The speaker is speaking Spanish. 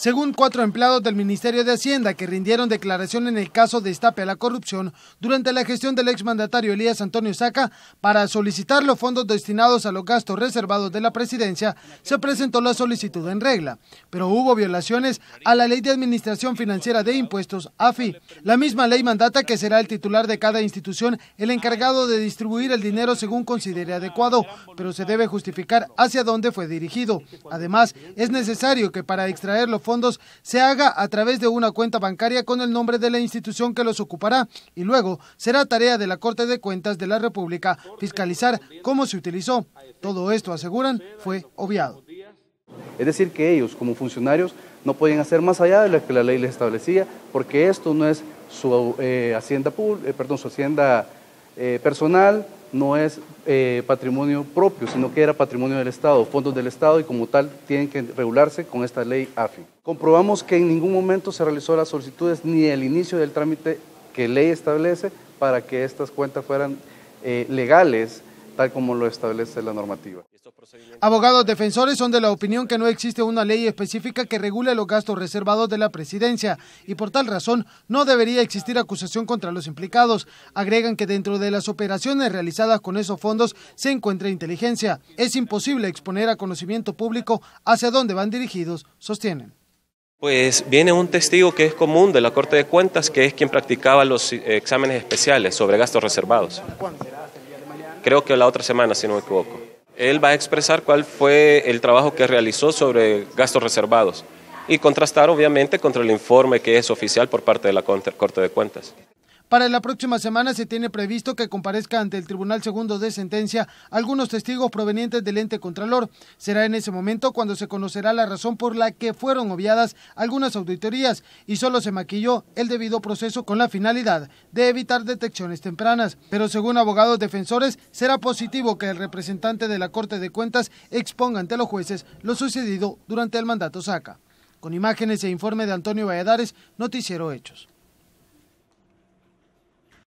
Según cuatro empleados del Ministerio de Hacienda que rindieron declaración en el caso de estape a la corrupción durante la gestión del exmandatario Elías Antonio Saca para solicitar los fondos destinados a los gastos reservados de la presidencia, se presentó la solicitud en regla, pero hubo violaciones a la Ley de Administración Financiera de Impuestos, AFI. La misma ley mandata que será el titular de cada institución el encargado de distribuir el dinero según considere adecuado, pero se debe justificar hacia dónde fue dirigido. Además, es necesario que para extraer los fondos se haga a través de una cuenta bancaria con el nombre de la institución que los ocupará y luego será tarea de la Corte de Cuentas de la República fiscalizar cómo se utilizó. Todo esto, aseguran, fue obviado. Es decir, que ellos como funcionarios no pueden hacer más allá de lo que la ley les establecía, porque esto no es su eh, hacienda, eh, perdón, su hacienda eh, personal, no es eh, patrimonio propio, sino que era patrimonio del Estado, fondos del Estado y como tal tienen que regularse con esta ley AFI. Comprobamos que en ningún momento se realizó las solicitudes ni el inicio del trámite que ley establece para que estas cuentas fueran eh, legales tal como lo establece la normativa. Abogados defensores son de la opinión que no existe una ley específica que regule los gastos reservados de la presidencia y por tal razón no debería existir acusación contra los implicados. Agregan que dentro de las operaciones realizadas con esos fondos se encuentra inteligencia. Es imposible exponer a conocimiento público hacia dónde van dirigidos, sostienen. Pues viene un testigo que es común de la Corte de Cuentas, que es quien practicaba los eh, exámenes especiales sobre gastos reservados creo que la otra semana, si no me equivoco. Él va a expresar cuál fue el trabajo que realizó sobre gastos reservados y contrastar obviamente contra el informe que es oficial por parte de la Corte de Cuentas. Para la próxima semana se tiene previsto que comparezca ante el Tribunal Segundo de Sentencia algunos testigos provenientes del ente Contralor. Será en ese momento cuando se conocerá la razón por la que fueron obviadas algunas auditorías y solo se maquilló el debido proceso con la finalidad de evitar detecciones tempranas. Pero según abogados defensores, será positivo que el representante de la Corte de Cuentas exponga ante los jueces lo sucedido durante el mandato SACA. Con imágenes e informe de Antonio Valladares, Noticiero Hechos.